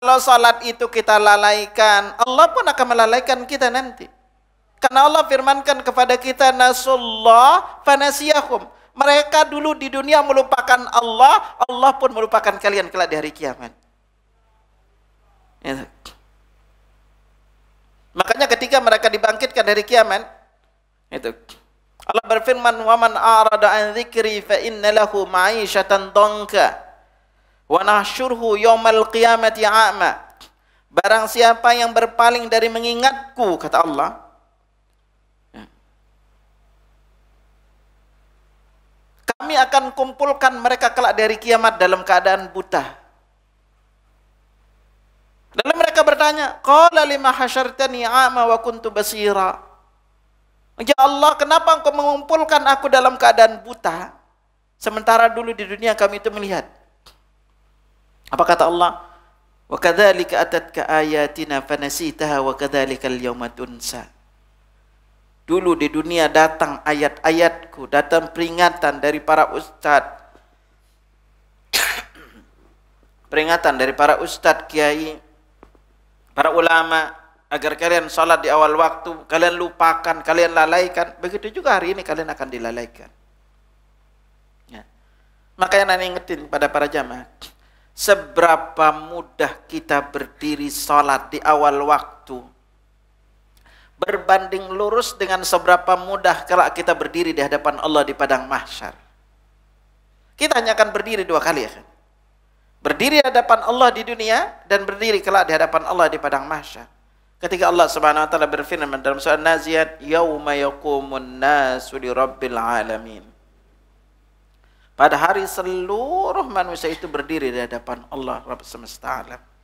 Kalau salat itu kita lalaikan, Allah pun akan melalaikan kita nanti. Karena Allah firmankan kepada kita nasullah fanasiyahum. Mereka dulu di dunia melupakan Allah, Allah pun melupakan kalian kelak di hari kiamat. Ya. Makanya ketika mereka dibangkitkan dari kiamat, itu Allah berfirman, "Waman arada an dzikri fa inna lahu ma'isyatan dhanka." wa nahsyuruhu yaumal qiyamati a'ma barang siapa yang berpaling dari mengingatku kata Allah ya, kami akan kumpulkan mereka kelak dari kiamat dalam keadaan buta lalu mereka bertanya qala lima hasyartani a'ma wa kuntu basira ya Allah kenapa engkau mengumpulkan aku dalam keadaan buta sementara dulu di dunia kami itu melihat apa kata Allah? Wa kadzalika atatka ayatina fanasitaha wa kadzalika al-yawma tunsa. Dulu di dunia datang ayat-ayatku, datang peringatan dari para ustadz. peringatan dari para ustadz, kiai, para ulama, agar kalian salat di awal waktu, kalian lupakan, kalian lalaikan. Begitu juga hari ini kalian akan dilalaikan. Ya. Makanya nanti ingetin pada para jamaah seberapa mudah kita berdiri sholat di awal waktu berbanding lurus dengan seberapa mudah kalau kita berdiri di hadapan Allah di padang mahsyar. Kita hanya akan berdiri dua kali ya kan? Berdiri di hadapan Allah di dunia dan berdiri kelak di hadapan Allah di padang mahsyar. Ketika Allah Subhanahu wa taala berfirman dalam surah Naziat, "Yauma yaqumun nasu li rabbil alamin." Pada hari seluruh manusia itu berdiri di hadapan Allah Rabb semesta alam.